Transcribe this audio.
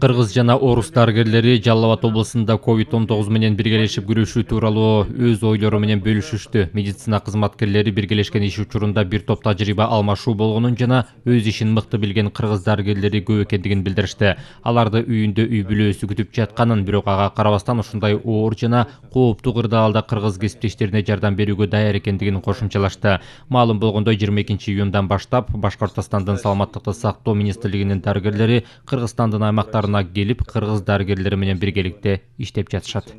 кыргыз жана орус дарыгерлери абад облусунда COVID-19 менен биргелешип күрөшүү тууралуу өз ойлору менен бөлүшүштү. Медицина кызматкерлери биргелешкен иш учурунда бир топ тажрыйба алмашуу болгонун жана өз ишин мыкты билген кыргыз дарыгерлери көп экендигин билдиришти. Аларды үйүндө үй бүлөсү күтүп жатканын, бирок ага карабастан ушундай оор жана кооптуу кырдаалда кыргыз кесиптештерине жардам берүүгө даяр экендигин кошумчалашты. Маалым болгондой 22-июндан баштап Башкортостандын Саламаттыкты сактоо министрлигинин дарыгерлери Кыргызстандын мақтарына келіп қырғыз дарыгерлери менен іштеп иштеп жатышат